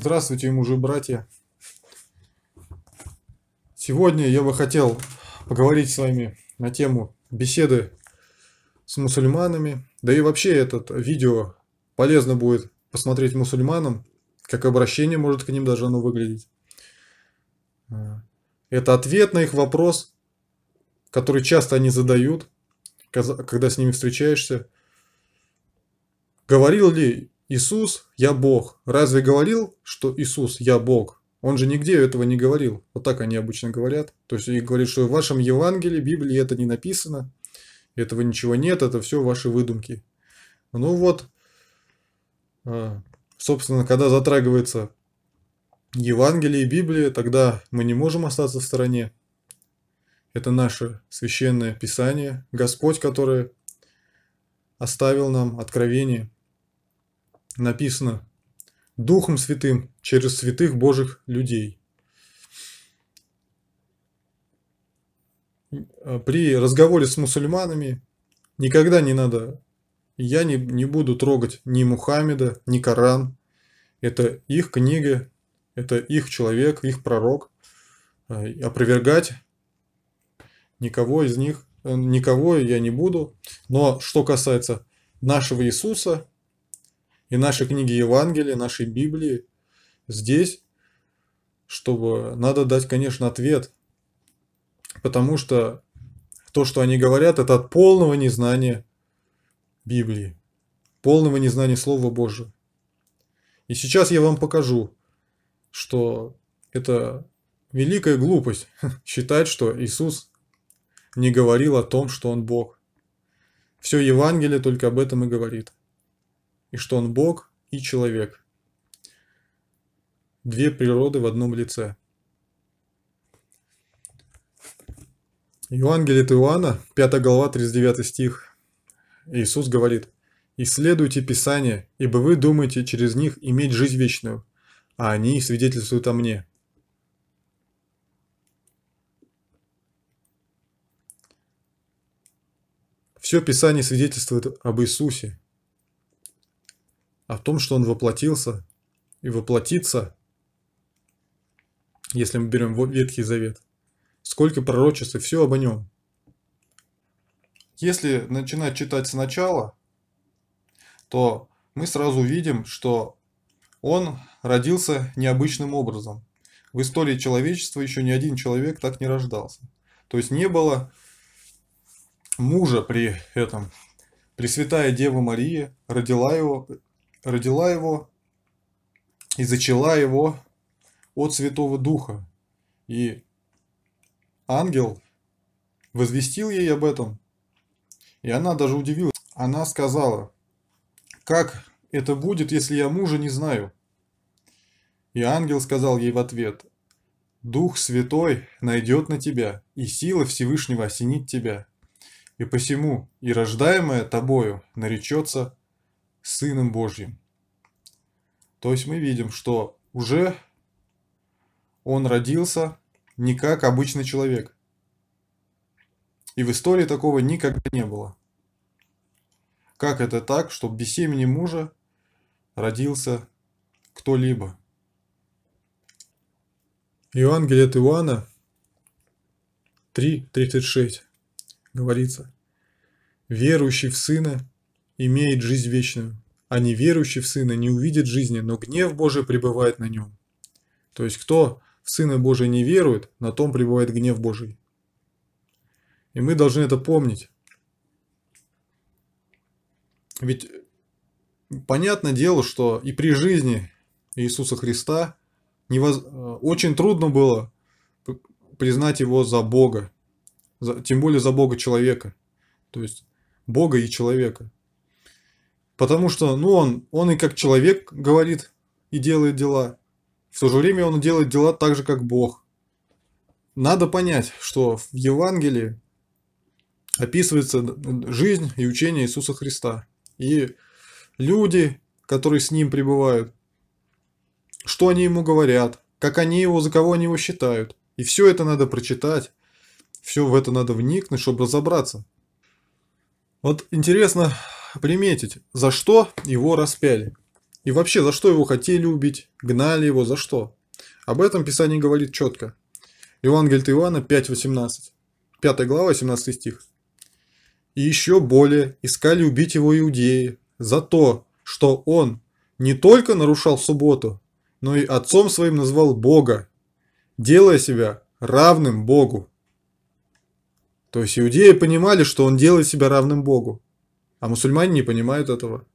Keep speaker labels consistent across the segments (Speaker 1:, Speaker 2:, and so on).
Speaker 1: Здравствуйте, мужи братья. Сегодня я бы хотел поговорить с вами на тему беседы с мусульманами. Да и вообще этот видео полезно будет посмотреть мусульманам, как обращение может к ним даже оно выглядеть. Это ответ на их вопрос, который часто они задают, когда с ними встречаешься. Говорил ли Иисус, я Бог. Разве говорил, что Иисус, я Бог? Он же нигде этого не говорил. Вот так они обычно говорят. То есть они говорят, что в вашем Евангелии, Библии это не написано. Этого ничего нет, это все ваши выдумки. Ну вот, а, собственно, когда затрагивается Евангелие и Библия, тогда мы не можем остаться в стороне. Это наше священное писание, Господь, который оставил нам откровение – написано «Духом святым через святых Божьих людей». Э, при разговоре с мусульманами никогда не надо, я не, не буду трогать ни Мухаммеда, ни Коран. Это их книги это их человек, их пророк. Э, опровергать никого из них, э, никого я не буду. Но что касается нашего Иисуса, и наши книги Евангелия, нашей Библии здесь, чтобы надо дать, конечно, ответ, потому что то, что они говорят, это от полного незнания Библии, полного незнания Слова Божьего. И сейчас я вам покажу, что это великая глупость считать, что Иисус не говорил о том, что Он Бог. Все Евангелие только об этом и говорит и что он Бог и человек. Две природы в одном лице. Евангелие от Иоанна, 5 глава, 39 стих. Иисус говорит, «Исследуйте Писание, ибо вы думаете через них иметь жизнь вечную, а они свидетельствуют о мне». Все Писание свидетельствует об Иисусе, о том, что он воплотился и воплотится, если мы берем Ветхий Завет. Сколько пророчеств и все об нем. Если начинать читать сначала, то мы сразу видим, что он родился необычным образом. В истории человечества еще ни один человек так не рождался. То есть не было мужа при этом. Пресвятая Дева Мария родила его родила его и зачала его от Святого Духа. И ангел возвестил ей об этом, и она даже удивилась. Она сказала, как это будет, если я мужа не знаю? И ангел сказал ей в ответ, Дух Святой найдет на тебя, и сила Всевышнего осенит тебя. И посему и рождаемое тобою наречется Сыном Божьим. То есть мы видим, что уже он родился не как обычный человек. И в истории такого никогда не было. Как это так, чтобы без семени мужа родился кто-либо? Евангелие от Иоанна 3.36 говорится, «Верующий в Сына имеет жизнь вечную, а неверующий в Сына не увидит жизни, но гнев Божий пребывает на нем». То есть кто в Сына Божия не верует, на том пребывает гнев Божий. И мы должны это помнить. Ведь понятное дело, что и при жизни Иисуса Христа невоз... Э, очень трудно было признать его за Бога, за... тем более за Бога человека, то есть Бога и человека. Потому что, ну, он, он и как человек говорит и делает дела. В то же время он делает дела так же, как Бог. Надо понять, что в Евангелии описывается жизнь и учение Иисуса Христа. И люди, которые с ним пребывают, что они ему говорят, как они его, за кого они его считают. И все это надо прочитать, все в это надо вникнуть, чтобы разобраться. Вот интересно, приметить, за что его распяли. И вообще, за что его хотели убить, гнали его, за что. Об этом Писание говорит четко. Евангелие от Иоанна 5.18, 5 глава, 17 стих. «И еще более искали убить его иудеи за то, что он не только нарушал субботу, но и отцом своим назвал Бога, делая себя равным Богу». То есть иудеи понимали, что он делает себя равным Богу. А мусульмане не понимают этого.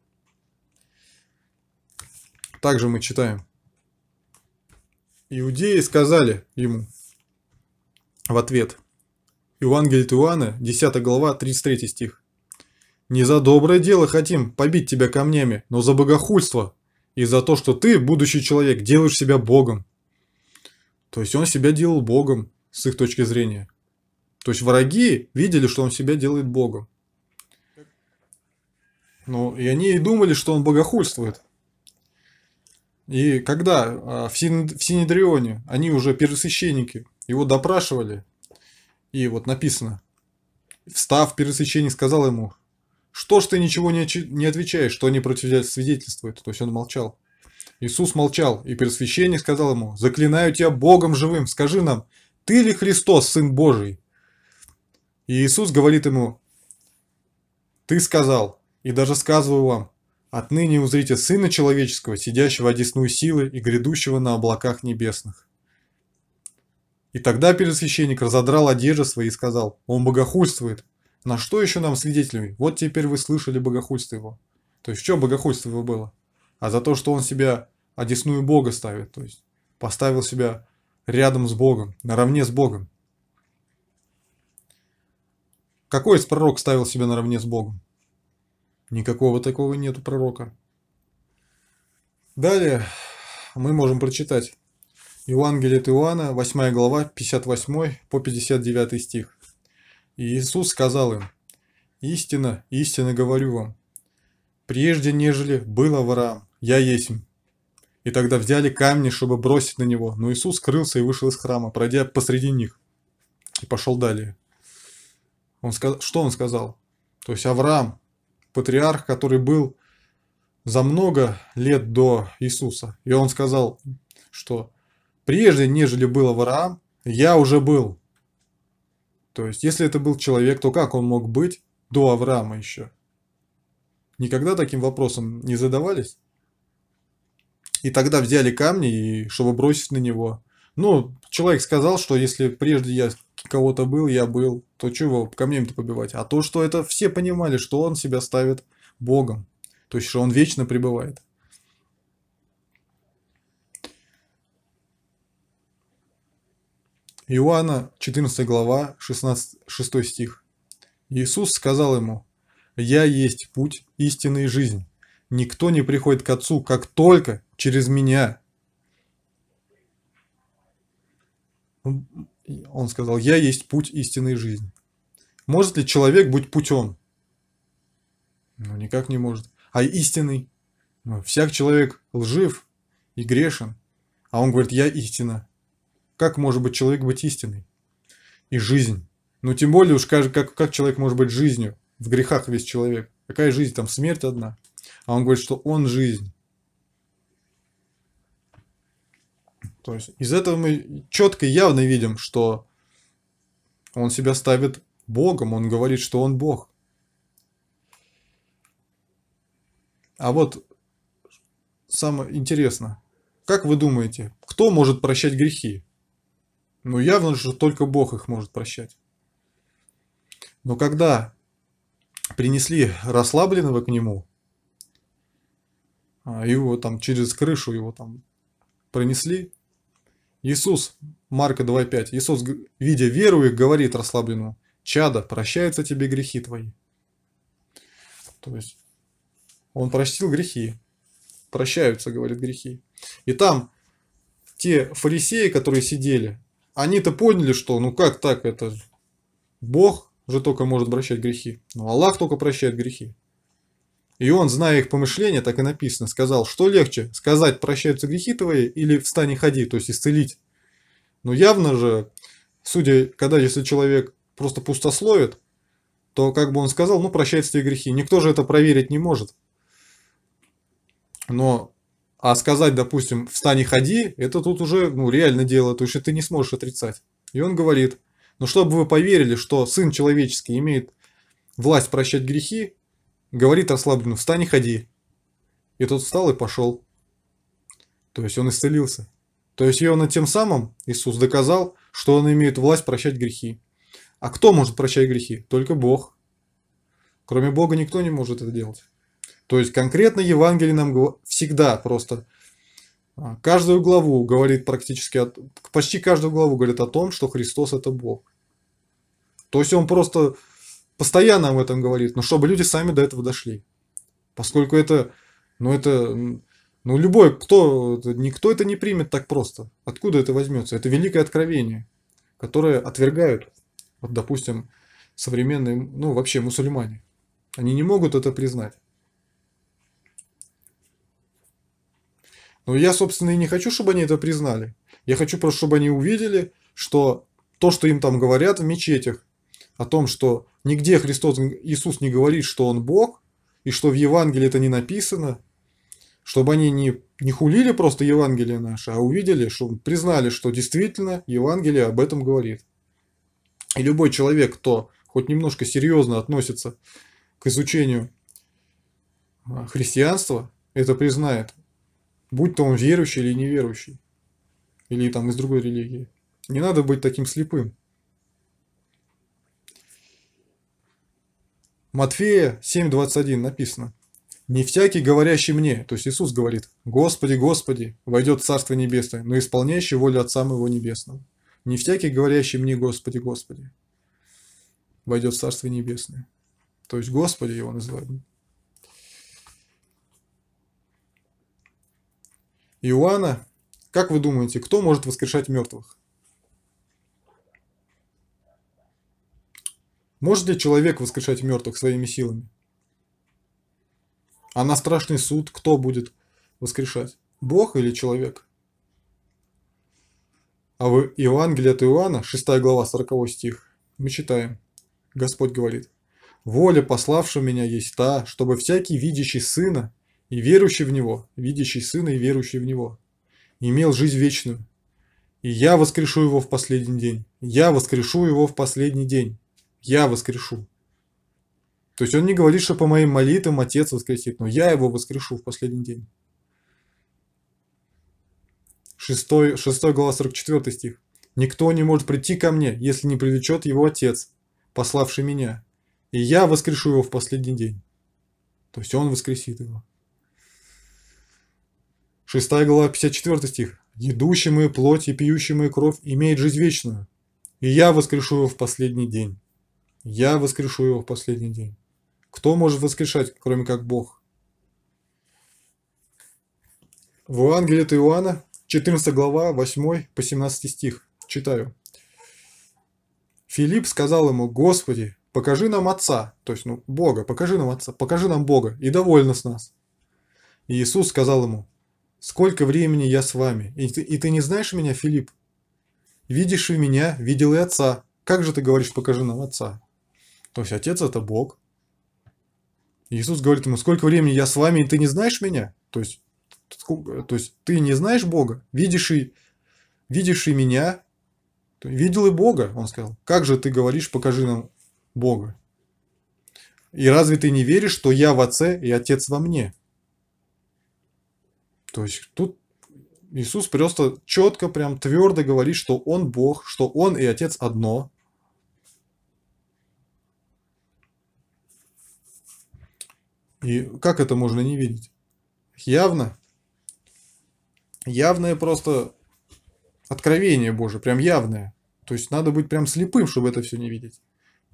Speaker 1: Также мы читаем. Иудеи сказали ему в ответ. Евангелие Иоанна, 10 глава, 33 стих. «Не за доброе дело хотим побить тебя камнями, но за богохульство и за то, что ты, будущий человек, делаешь себя Богом». То есть он себя делал Богом, с их точки зрения. То есть враги видели, что он себя делает Богом. Ну, и они и думали, что он богохульствует. И когда а, в Синедрионе они уже пересвященники его допрашивали, и вот написано, встав, пересвященник сказал ему, что ж ты ничего не, не отвечаешь, что они против тебя свидетельствуют, то есть он молчал. Иисус молчал, и пересвященник сказал ему, заклинаю тебя Богом живым, скажи нам, ты ли Христос, Сын Божий? И Иисус говорит ему, ты сказал, и даже сказываю вам, отныне узрите Сына Человеческого, сидящего одесную силы и грядущего на облаках небесных. И тогда первосвященник разодрал одежды свои и сказал, он богохульствует. На что еще нам свидетелями? Вот теперь вы слышали богохульство его. То есть, что богохульство его было? А за то, что он себя одесную Бога ставит, то есть поставил себя рядом с Богом, наравне с Богом. Какой из пророк ставил себя наравне с Богом? Никакого такого нету пророка. Далее мы можем прочитать Евангелие от Иоанна, 8 глава, 58 по 59 стих. И Иисус сказал им, «Истина, истинно говорю вам, прежде нежели был Авраам, я есть и тогда взяли камни, чтобы бросить на него. Но Иисус скрылся и вышел из храма, пройдя посреди них. И пошел далее. Он сказ... Что он сказал? То есть Авраам патриарх, который был за много лет до Иисуса. И он сказал, что прежде, нежели был Авраам, я уже был. То есть, если это был человек, то как он мог быть до Авраама еще? Никогда таким вопросом не задавались? И тогда взяли камни, и чтобы бросить на него. Ну, человек сказал, что если прежде я кого-то был, я был, то чего камнем-то побивать? А то, что это все понимали, что он себя ставит Богом, то есть, что он вечно пребывает. Иоанна, 14 глава, 16, 6 стих. Иисус сказал ему, «Я есть путь, истины и жизнь. Никто не приходит к Отцу, как только через Меня». Он сказал, я есть путь истинной жизни. Может ли человек быть путем? Ну, никак не может. А истинный? Ну, всяк человек лжив и грешен. А он говорит, я истина. Как может быть человек быть истиной? И жизнь. Ну, тем более уж как, как, как человек может быть жизнью? В грехах весь человек. Какая жизнь? Там смерть одна. А он говорит, что он жизнь. То есть из этого мы четко и явно видим, что он себя ставит Богом, он говорит, что он Бог. А вот самое интересное, как вы думаете, кто может прощать грехи? Ну явно же только Бог их может прощать. Но когда принесли расслабленного к нему, а его там через крышу его там пронесли, Иисус, Марка 2.5, Иисус, видя веру их, говорит расслабленному, «Чада, прощаются тебе грехи твои». То есть, он простил грехи, прощаются, говорит, грехи. И там те фарисеи, которые сидели, они-то поняли, что ну как так, это Бог же только может прощать грехи. но Аллах только прощает грехи. И он, зная их помышления, так и написано, сказал, что легче, сказать прощаются грехи твои или встань и ходи, то есть исцелить. Но явно же, судя, когда если человек просто пустословит, то как бы он сказал, ну прощаются тебе грехи. Никто же это проверить не может. Но а сказать, допустим, встань и ходи, это тут уже ну, реально дело, то есть ты не сможешь отрицать. И он говорит, но «Ну, чтобы вы поверили, что Сын Человеческий имеет власть прощать грехи, Говорит расслабленно, ну, встань и ходи. И тот встал и пошел. То есть он исцелился. То есть явно тем самым Иисус доказал, что он имеет власть прощать грехи. А кто может прощать грехи? Только Бог. Кроме Бога никто не может это делать. То есть конкретно Евангелие нам всегда просто а, каждую главу говорит практически, почти каждую главу говорит о том, что Христос это Бог. То есть он просто постоянно об этом говорит, но чтобы люди сами до этого дошли. Поскольку это, ну это, ну любой, кто, никто это не примет так просто. Откуда это возьмется? Это великое откровение, которое отвергают, вот допустим, современные, ну вообще мусульмане. Они не могут это признать. Но я, собственно, и не хочу, чтобы они это признали. Я хочу просто, чтобы они увидели, что то, что им там говорят в мечетях, о том, что нигде Христос, Иисус не говорит, что Он Бог, и что в Евангелии это не написано, чтобы они не, не хулили просто Евангелие наше, а увидели, что признали, что действительно Евангелие об этом говорит. И любой человек, кто хоть немножко серьезно относится к изучению а, христианства, это признает, будь то он верующий или неверующий, или там из другой религии. Не надо быть таким слепым. Матфея 7.21 написано. «Не всякий, говорящий мне, то есть Иисус говорит, Господи, Господи, войдет в Царство Небесное, но исполняющий волю Отца Моего Небесного. Не всякий, говорящий мне, Господи, Господи, войдет в Царство Небесное». То есть Господи его называют. Иоанна, как вы думаете, кто может воскрешать мертвых? Может ли человек воскрешать мертвых своими силами? А на страшный суд кто будет воскрешать? Бог или человек? А в Евангелии от Иоанна, 6 глава, 40 стих, мы читаем. Господь говорит, «Воля пославшая меня есть та, чтобы всякий видящий Сына и верующий в Него, видящий Сына и верующий в Него, имел жизнь вечную. И я воскрешу его в последний день. Я воскрешу его в последний день я воскрешу. То есть он не говорит, что по моим молитвам Отец воскресит, но я его воскрешу в последний день. Шестой, шестой глава 44 стих. «Никто не может прийти ко мне, если не привлечет его Отец, пославший меня, и я воскрешу его в последний день». То есть он воскресит его. Шестая глава 54 стих. «Едущий мою плоть и пьющий мою кровь имеет жизнь вечную, и я воскрешу его в последний день». Я воскрешу его в последний день. Кто может воскрешать, кроме как Бог? В Евангелии от Иоанна, 14 глава, 8 по 17 стих. Читаю. Филипп сказал ему, «Господи, покажи нам Отца». То есть, ну, Бога, покажи нам Отца, покажи нам Бога, и довольно с нас. И Иисус сказал ему, «Сколько времени я с вами, и ты, и ты не знаешь меня, Филипп? Видишь и меня, видел и Отца. Как же ты говоришь, покажи нам Отца?» То есть отец это Бог. Иисус говорит ему, сколько времени я с вами, и ты не знаешь меня? То есть, то есть ты не знаешь Бога, видишь и, видишь и меня, видел и Бога, он сказал. Как же ты говоришь, покажи нам Бога? И разве ты не веришь, что я в Отце и Отец во мне? То есть тут Иисус просто четко, прям твердо говорит, что Он Бог, что Он и Отец одно – И как это можно не видеть? Явно. Явное просто откровение Божие, прям явное. То есть надо быть прям слепым, чтобы это все не видеть.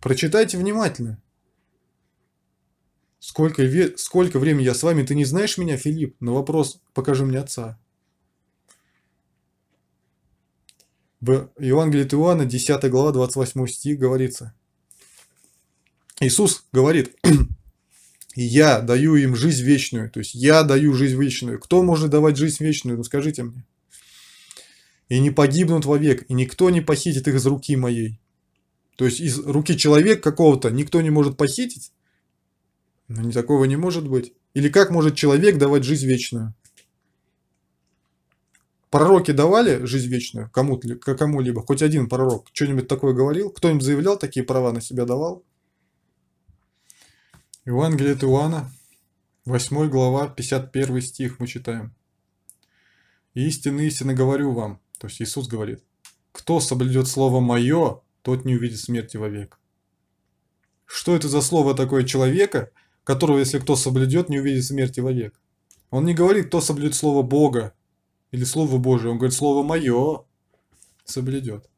Speaker 1: Прочитайте внимательно. Сколько, ве... сколько времени я с вами, ты не знаешь меня, Филипп? На вопрос «покажи мне отца». В Евангелии от Иоанна, 10 глава, 28 стих говорится. Иисус говорит, И я даю им жизнь вечную. То есть я даю жизнь вечную. Кто может давать жизнь вечную? Ну скажите мне. И не погибнут вовек, и никто не похитит их из руки моей. То есть из руки человека какого-то никто не может похитить? Но не такого не может быть. Или как может человек давать жизнь вечную? Пророки давали жизнь вечную кому-либо, кому хоть один пророк что-нибудь такое говорил? Кто-нибудь заявлял такие права на себя давал? Евангелие от Иоанна, 8 глава, 51 стих мы читаем. «Истинно, истинно говорю вам», то есть Иисус говорит, «Кто соблюдет слово Мое, тот не увидит смерти вовек». Что это за слово такое человека, которого, если кто соблюдет, не увидит смерти вовек? Он не говорит, кто соблюдет слово Бога или слово Божие, он говорит, слово Мое соблюдет.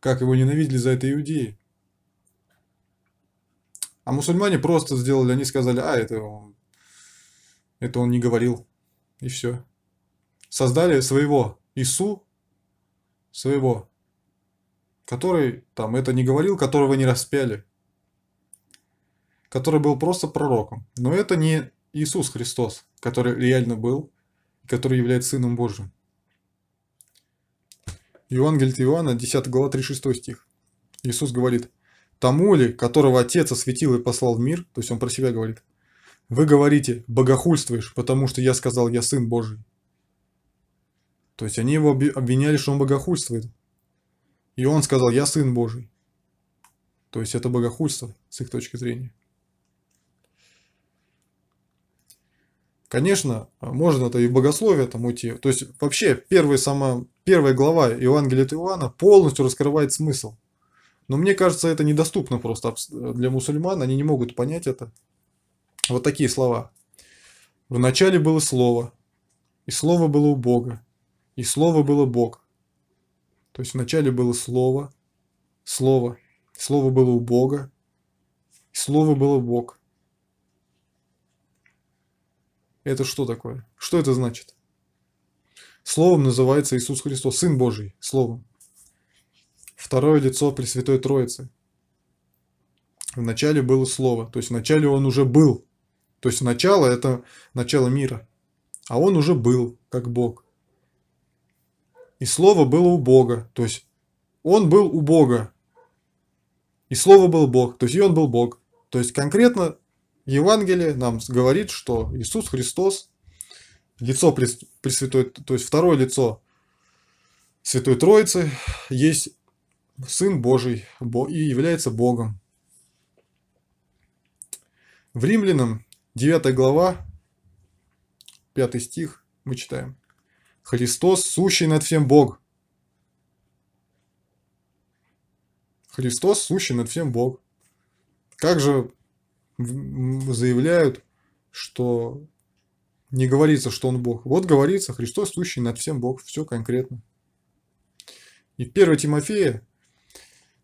Speaker 1: Как его ненавидели за это иудеи. А мусульмане просто сделали, они сказали, а, это он, это он не говорил. И все. Создали своего Ису, своего, который там это не говорил, которого не распяли, который был просто пророком. Но это не Иисус Христос, который реально был, который является Сыном Божьим. Евангелие Иоанна, 10 глава, 36 стих. Иисус говорит – тому ли, которого отец осветил и послал в мир, то есть он про себя говорит, вы говорите, богохульствуешь, потому что я сказал, я сын Божий. То есть они его обвиняли, что он богохульствует. И он сказал, я сын Божий. То есть это богохульство с их точки зрения. Конечно, можно это и в богословие там уйти. То есть вообще первая, сама, первая глава Евангелия от Иоанна полностью раскрывает смысл – но мне кажется, это недоступно просто для мусульман, они не могут понять это. Вот такие слова. В начале было слово, и слово было у Бога, и слово было Бог. То есть в начале было слово, слово, слово было у Бога, и слово было Бог. Это что такое? Что это значит? Словом называется Иисус Христос, Сын Божий, Словом второе лицо Пресвятой Троицы. Вначале было слово, то есть вначале он уже был. То есть начало – это начало мира, а он уже был, как Бог. И слово было у Бога, то есть он был у Бога. И слово был Бог, то есть и он был Бог. То есть конкретно Евангелие нам говорит, что Иисус Христос, лицо Пресвятой, то есть второе лицо Святой Троицы, есть Сын Божий и является Богом. В Римлянам 9 глава, 5 стих мы читаем. Христос, сущий над всем Бог. Христос, сущий над всем Бог. Как же заявляют, что не говорится, что Он Бог. Вот говорится, Христос, сущий над всем Бог. Все конкретно. И 1 Тимофея,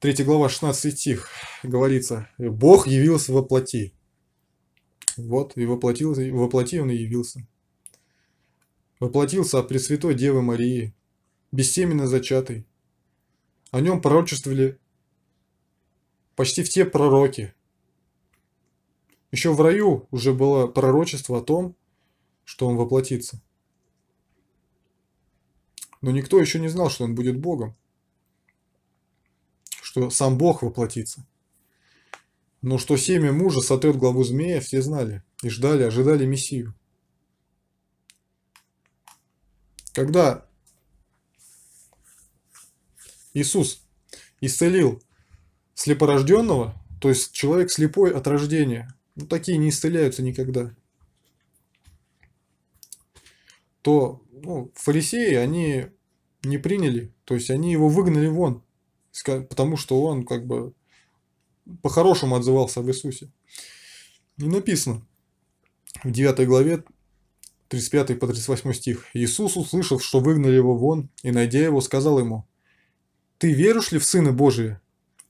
Speaker 1: 3 глава 16 стих говорится, Бог явился во плоти. Вот, и воплотился, воплоти он и явился. Воплотился от Пресвятой Девы Марии, бессеменно зачатый. О нем пророчествовали почти все пророки. Еще в раю уже было пророчество о том, что он воплотится. Но никто еще не знал, что он будет Богом что сам Бог воплотится. Но что семя мужа сотрет главу змея, все знали и ждали, ожидали Мессию. Когда Иисус исцелил слепорожденного, то есть человек слепой от рождения, ну, такие не исцеляются никогда, то ну, фарисеи, они не приняли, то есть они его выгнали вон потому что он как бы по-хорошему отзывался об Иисусе. И написано в 9 главе 35 по 38 стих. Иисус, услышав, что выгнали его вон, и, найдя его, сказал ему, «Ты веришь ли в Сына Божия?»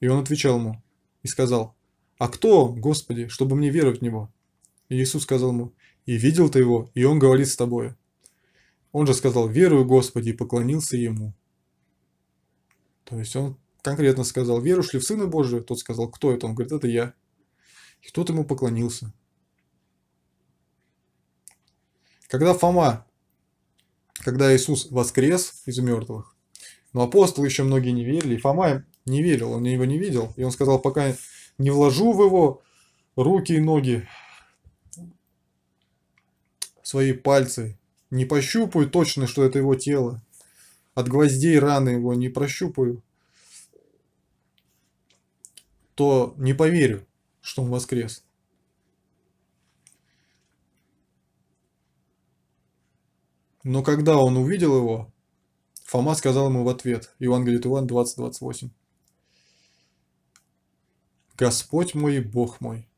Speaker 1: И он отвечал ему и сказал, «А кто, Господи, чтобы мне веровать в Него?» И Иисус сказал ему, «И видел ты Его, и Он говорит с тобою». Он же сказал, «Верую, Господи», и поклонился Ему. То есть он конкретно сказал, веруешь ли в Сына Божия? Тот сказал, кто это? Он говорит, это я. И тот ему поклонился. Когда Фома, когда Иисус воскрес из мертвых, но апостолы еще многие не верили, и Фома не верил, он его не видел, и он сказал, пока не вложу в его руки и ноги, свои пальцы, не пощупаю точно, что это его тело, от гвоздей раны его не прощупаю, то не поверю, что он воскрес. Но когда он увидел его, Фома сказал ему в ответ, Евангелие от Иван 20:28. Господь мой и Бог мой.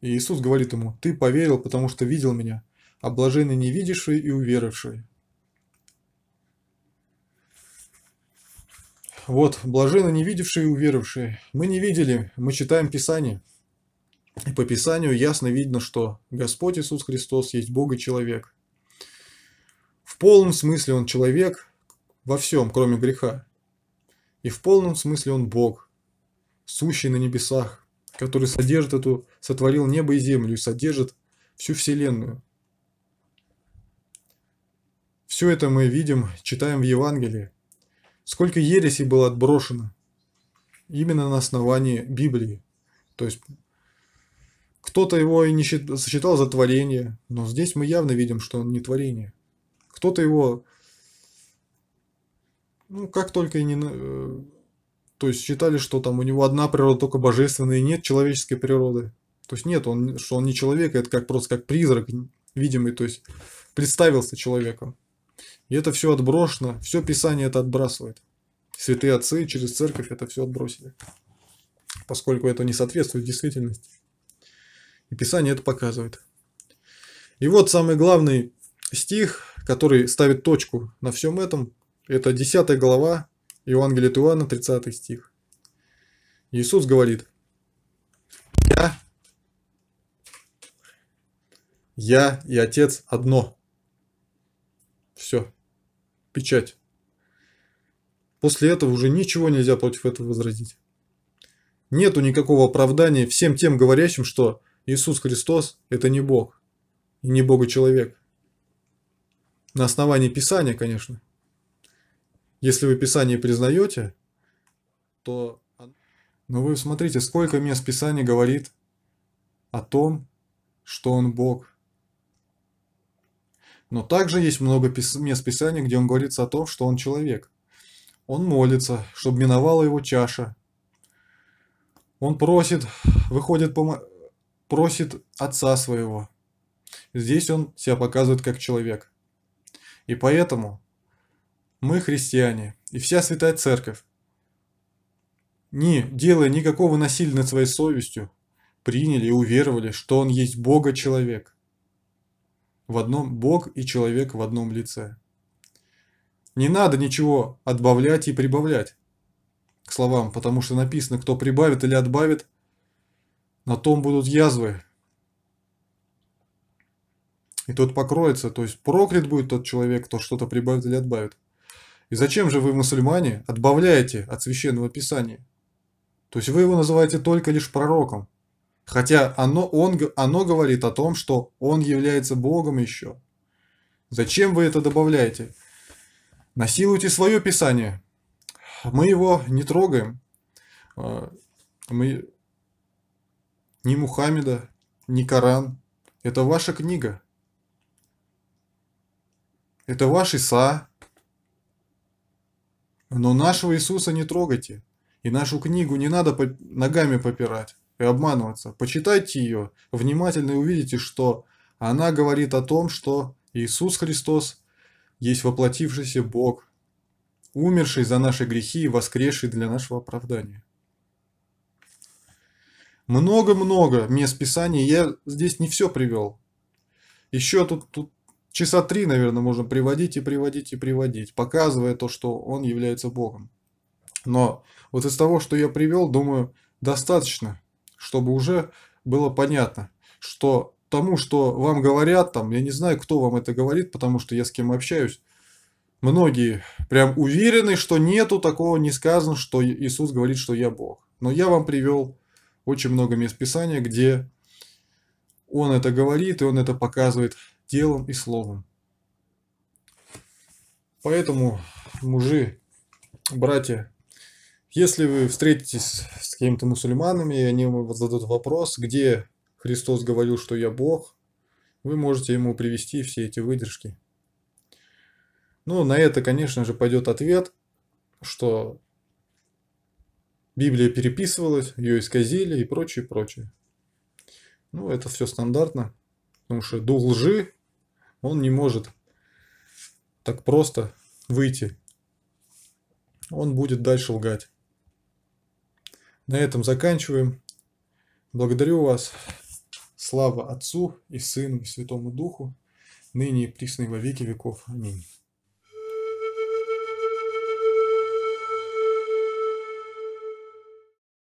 Speaker 1: И Иисус говорит ему, ты поверил, потому что видел меня, а блаженный не видевший и уверовавший. Вот, блаженно не видевшие и уверовавшие. Мы не видели, мы читаем Писание. И по Писанию ясно видно, что Господь Иисус Христос есть Бог и человек. В полном смысле Он человек во всем, кроме греха. И в полном смысле Он Бог, сущий на небесах, который содержит эту, сотворил небо и землю и содержит всю Вселенную. Все это мы видим, читаем в Евангелии. Сколько ересей было отброшено именно на основании Библии. То есть кто-то его и не сочетал за творение, но здесь мы явно видим, что он не творение. Кто-то его, ну, как только и не... Э, то есть считали, что там у него одна природа только божественная, и нет человеческой природы. То есть нет, он, что он не человек, это как просто как призрак видимый, то есть представился человеком. И это все отброшено, все Писание это отбрасывает. Святые отцы через церковь это все отбросили, поскольку это не соответствует действительности. И Писание это показывает. И вот самый главный стих, который ставит точку на всем этом, это 10 глава Евангелия от Иоанна, 30 стих. Иисус говорит, «Я, я и Отец одно» печать. После этого уже ничего нельзя против этого возразить. Нету никакого оправдания всем тем говорящим, что Иисус Христос – это не Бог, и не Бога человек. На основании Писания, конечно. Если вы Писание признаете, то... Но вы смотрите, сколько мест Писания говорит о том, что Он Бог – но также есть много мест Писания, где он говорится о том, что он человек. Он молится, чтобы миновала его чаша. Он просит, выходит, помо... просит отца своего. Здесь он себя показывает как человек. И поэтому мы христиане и вся Святая Церковь, не делая никакого насилия над своей совестью, приняли и уверовали, что он есть Бога-человек в одном Бог и человек в одном лице. Не надо ничего отбавлять и прибавлять к словам, потому что написано, кто прибавит или отбавит, на том будут язвы. И тот покроется, то есть проклят будет тот человек, кто что-то прибавит или отбавит. И зачем же вы, мусульмане, отбавляете от священного писания? То есть вы его называете только лишь пророком – Хотя оно, он, оно говорит о том, что он является Богом еще. Зачем вы это добавляете? Насилуйте свое Писание. Мы его не трогаем. А, мы ни Мухаммеда, ни Коран. Это ваша книга. Это ваш Иса. Но нашего Иисуса не трогайте. И нашу книгу не надо ногами попирать и обманываться. Почитайте ее внимательно и увидите, что она говорит о том, что Иисус Христос есть воплотившийся Бог, умерший за наши грехи и воскресший для нашего оправдания. Много-много мест Писания, я здесь не все привел. Еще тут, тут часа три, наверное, можно приводить и приводить и приводить, показывая то, что Он является Богом. Но вот из того, что я привел, думаю, достаточно чтобы уже было понятно, что тому, что вам говорят, там, я не знаю, кто вам это говорит, потому что я с кем общаюсь, многие прям уверены, что нету такого не сказано, что Иисус говорит, что я Бог. Но я вам привел очень много мест Писания, где он это говорит, и он это показывает делом и словом. Поэтому, мужи, братья, если вы встретитесь с какими-то мусульманами, и они вам зададут вопрос, где Христос говорил, что я Бог, вы можете ему привести все эти выдержки. Ну, на это, конечно же, пойдет ответ, что Библия переписывалась, ее исказили и прочее, прочее. Ну, это все стандартно, потому что дух лжи, он не может так просто выйти. Он будет дальше лгать. На этом заканчиваем. Благодарю вас. Слава Отцу и Сыну и Святому Духу, ныне и присно и во веки веков. Аминь.